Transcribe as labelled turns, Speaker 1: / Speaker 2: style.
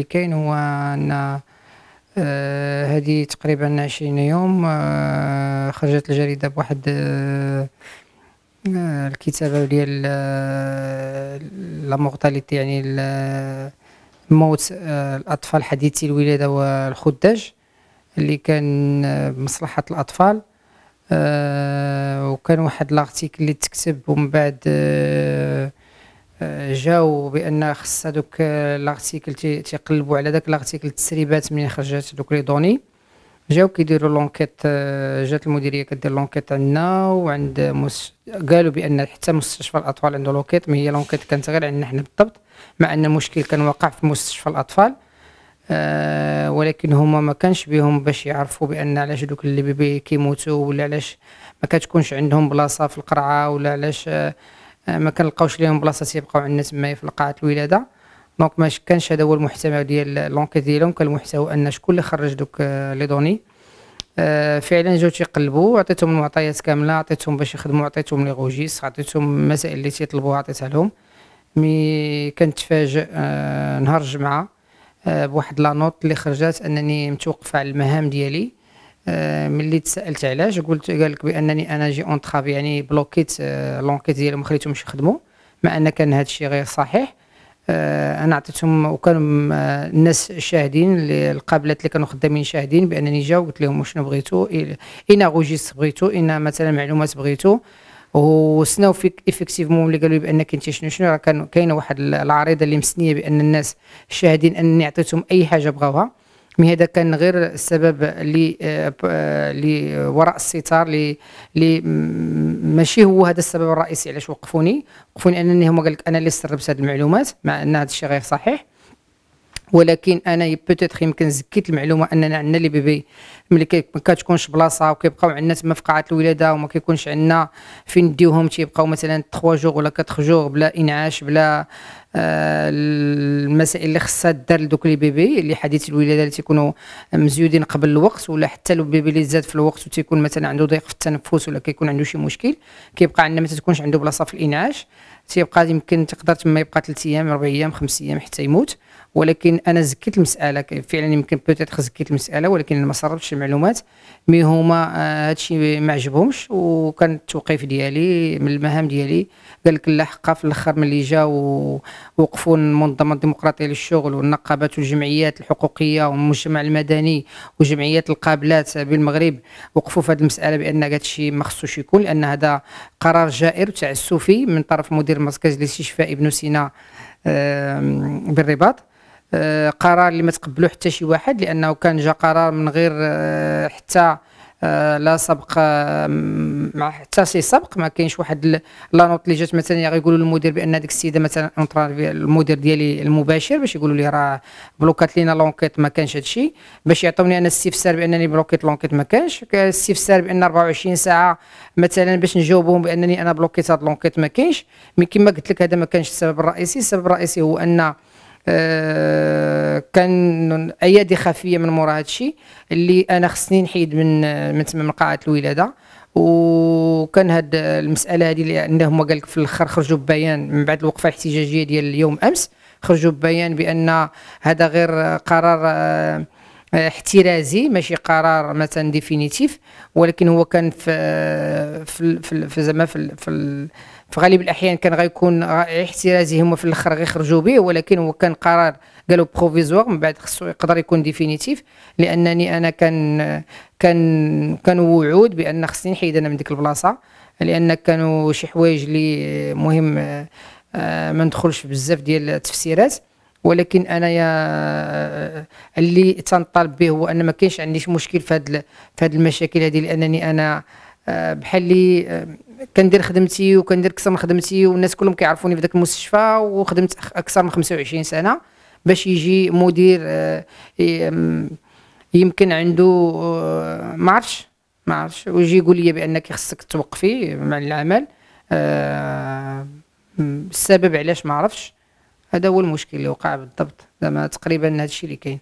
Speaker 1: اللي كاين هو ان آه، هذه تقريبا عشرين يوم آه، خرجت الجريده بواحد آه، الكتابه ديال لا مورتاليتي يعني موت الاطفال حديثي الولاده والخداج اللي كان بمصلحه الاطفال وكان واحد لارتيكل اللي تكتب ومن بعد جاو بان خص هذوك لارتيكل آه، تيقلبوا على داك لارتيكل التسريبات منين خرجت دوك لي دوني جاو كيديروا لونكيت آه، جات المديريه كدير لونكيت عندنا وعند مس... قالوا بان حتى مستشفى الاطفال عنده لونكيت ما هي لونكيت كانت غير عندنا حنا بالضبط مع ان المشكل كان واقع في مستشفى الاطفال أه ولكن هما ما كانش بهم باش يعرفوا بان علاش دوك اللي بيبي كيموتوا ولا علاش ما كتكونش عندهم بلاصه في القرعه ولا علاش أه آه، ما كنلقاوش ليهم بلاصه تيبقاو عندنا تمايا في قاعه الولاده دونك ما كانش هذا هو المحتمل ديال لونكيت ديالهم كان المحتوى ان شكون اللي خرج دوك آه، لي دوني آه، فعلا جاو تيقلبوا عطيتهم المعطيات كامله عطيتهم باش يخدموا عطيتهم لي غوجيس عطيتهم المسائل اللي تيطلبوها عطيتها لهم مي كنتفاجئ نهار الجمعه بواحد لا نوت اللي خرجات انني متوقفه على المهام ديالي آه، ملي تسالت علاش قلت قال لك بانني انا جي اون تراب يعني بلوكيت لونكيت ديالي ما خليتهمش يخدموا مع ان كان هذا الشيء غير صحيح آه، انا عطيتهم وكانوا آه، الناس شاهدين القابلات اللي كانوا خدامين شاهدين بانني جا وقلت لهم شنو بغيتو اين غوجيس بغيتو اين مثلا معلومات بغيتو وسناو فيك ايفيكتيفمون اللي قالوا لي بانك انت شنو شنو كان كاينه واحد العريضه اللي مسنيه بان الناس شاهدين انني عطيتهم اي حاجه بغاوها مي هذا كان غير السبب اللي اللي وراء الستار اللي اللي ماشي هو هذا السبب الرئيسي علاش وقفوني وقفوني انني هما قال لك انا اللي سربت هذه المعلومات مع ان هذا الشيء غير صحيح ولكن انا بوتيتر يمكن زكيت المعلومه اننا عندنا لي بيبي ملي ما كتكونش بلاصه وكيبقاو عندنا تما في قاعه الولاده وما كيكونش عندنا فين نديوهم تيبقاو مثلا 3 جوغ ولا 4 جوغ بلا انعاش بلا آه المسائل اللي خصها دار لدوك لي بيبي اللي حديث الولاده اللي تيكونوا مزيودين قبل الوقت ولا حتى لو بيبي اللي زاد في الوقت وتيكون مثلا عنده ضيق في التنفس ولا كيكون عنده شي مشكل كيبقى عندنا ما تكونش عنده بلاصه في الانعاش تيبقى يمكن تقدر تما يبقى 3 ايام 4 ايام 5 ايام حتى يموت ولكن انا زكيت المساله فعلا يمكن بوتيتر زكيت المساله ولكن ما صرفتش المعلومات مي هما آه، هادشي ما عجبهمش وكان التوقيف ديالي من المهام ديالي قال لك لا حقا في الاخر ملي جا ووقفوا المنظمه الديمقراطيه للشغل والنقابات والجمعيات الحقوقيه والمجتمع المدني وجمعيات القابلات بالمغرب وقفوا في هذه المساله بان هادشي ما خصوش يكون لان هذا قرار جائر وتعسفي من طرف مدير المركز الاستشفاء ابن سينا بالرباط آه، قرار اللي ما تقبلوه حتى شي واحد لانه كان جا قرار من غير آه، حتى آه، لا سبق آه، مع حتى شي سبق ما كاينش واحد لا نوت اللي جات مثلا غيقولوا للمدير بان ديك السيده مثلا المدير ديالي المباشر باش يقولوا لي راه بلوكات لينا لونكيت ما كانش هادشي باش يعطوني انا استفسار بانني بلوكيت لونكيت ما كانش استفسار بان 24 ساعه مثلا باش نجاوبهم بانني انا بلوكيت هاد لونكيت ما كاينش مي كما قلت لك هذا ما كانش السبب الرئيسي السبب الرئيسي هو ان آه، كان ايادي خفيه من مورا هادشي اللي انا خصني نحيد من من تما من قاعه الولاده وكان هاد المساله هذه اللي هما قال لك في الاخر خرجوا ببيان من بعد الوقفه الاحتجاجيه ديال اليوم امس خرجوا ببيان بان هذا غير قرار آه احترازي ماشي قرار مثلا ديفينيتيف ولكن هو كان في في في, في زعما في في, في غالب الاحيان كان غيكون احترازي هما في الاخر غيخرجوا به ولكن هو كان قرار قالوا بروفيزوار من بعد خصو يقدر يكون ديفينيتيف لانني انا كان كان كانوا وعود بان خصني نحيد انا من ديك البلاصه لان كانوا شي حوايج اللي مهم آه، ما ندخلش بزاف ديال التفسيرات ولكن انايا اللي تنطالب به هو ان ما كاينش عندي مشكل في هذه هاد المشاكل هذه لانني انا آه، بحال اللي آه، كندير خدمتي وكندير اكثر من خدمتي والناس كلهم كيعرفوني في ذاك المستشفى وخدمت اكثر من 25 سنه باش يجي مدير آه، يمكن عنده ما عرفش ما عرفش ويجي يقول لي بانك خصك توقفي مع العمل السبب علاش ما عرفش هذا هو المشكل اللي وقع بالضبط زعما تقريبا هذا الشيء اللي كاين